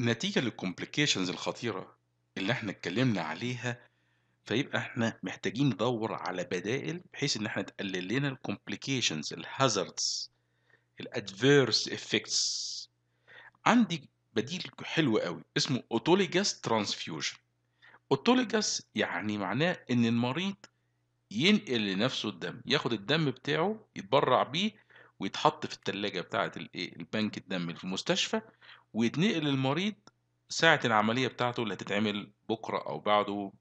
نتيجة للكومبليكيشنز الخطيرة اللي إحنا اتكلمنا عليها، فيبقى إحنا محتاجين ندوّر على بدائل بحيث إن إحنا تقلل لنا الكومبليكيشنز الهازاردز الادفيرس افكتس عندي بديل حلو أوي اسمه autologous transfusion. اوتوليجاس يعني معناه إن المريض ينقل لنفسه الدم، ياخد الدم بتاعه يتبرع بيه ويتحط في التلاجة بتاعه إيه، البنك الدم في المستشفى ويتنقل للمريض ساعه العمليه بتاعته اللي هتتعمل بكره او بعده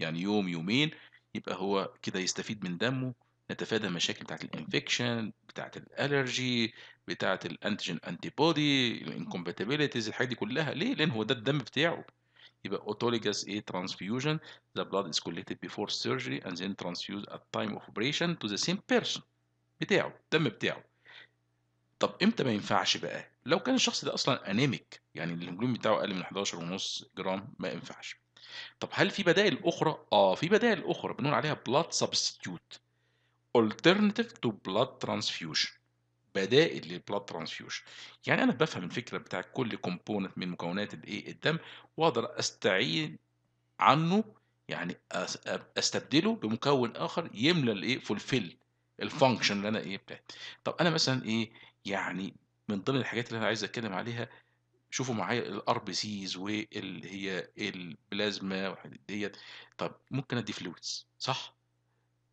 يعني يوم يومين يبقى هو كده يستفيد من دمه نتفادى مشاكل بتاعه الانفكشن بتاعه الالرجي بتاعه الانتيجين انتي بودي الانكومباتيبيليتيز الحاجات دي كلها ليه لان هو ده الدم بتاعه يبقى autologous A إيه؟ transfusion the blood is collected before surgery and then transfused at time of operation to the same person بتاعه الدم بتاعه طب امتى ما ينفعش بقى لو كان الشخص ده اصلا انيميك يعني الهيموجلوبين بتاعه اقل من 11 ونص جرام ما ينفعش طب هل في بدائل اخرى اه في بدائل اخرى بنقول عليها بلاد سبستيوت alternative تو بلاد ترانسفيوجن بدائل للبلاد ترانسفيوجن يعني انا بفهم الفكره بتاع كل كومبوننت من مكونات الايه الدم واقدر استعين عنه يعني استبدله بمكون اخر يملى الايه فولفيل الفانكشن اللي انا ايه بتاعي طب انا مثلا ايه يعني من ضمن الحاجات اللي انا عايز اتكلم عليها شوفوا معايا الار بي سيز واللي هي البلازما ديت طب ممكن ادي فلويدز صح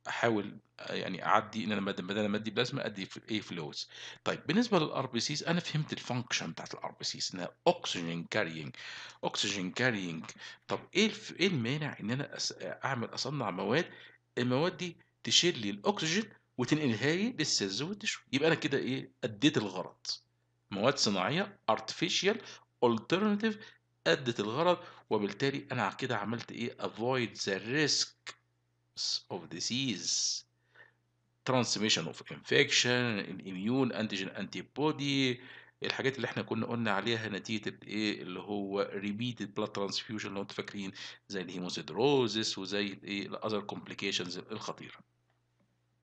احاول يعني اعدي ان انا بدل ما ادي بلازما ادي ايه فلويدز طيب بالنسبه للار بي سيز انا فهمت الفانكشن بتاعت الار بي سيز انها اوكسجين كارينج اوكسجين كارينج طب ايه ايه المانع ان انا اعمل اصنع مواد المواد دي تشيل لي الاكسجين وتنقلها لي للسيلز وتشوي يبقى انا كده ايه اديت الغرض مواد صناعيه artificial alternative ادت الغرض وبالتالي انا كده عملت ايه avoid the اوف of disease transmission of infection immune antigen antibody الحاجات اللي احنا كنا قلنا عليها نتيجه الايه اللي هو ريبيتد بلاد ترانسفيوجن لو انتوا فاكرين زي الهيموسيدروزس وزي الايه الاذر كومبليكيشنز الخطيره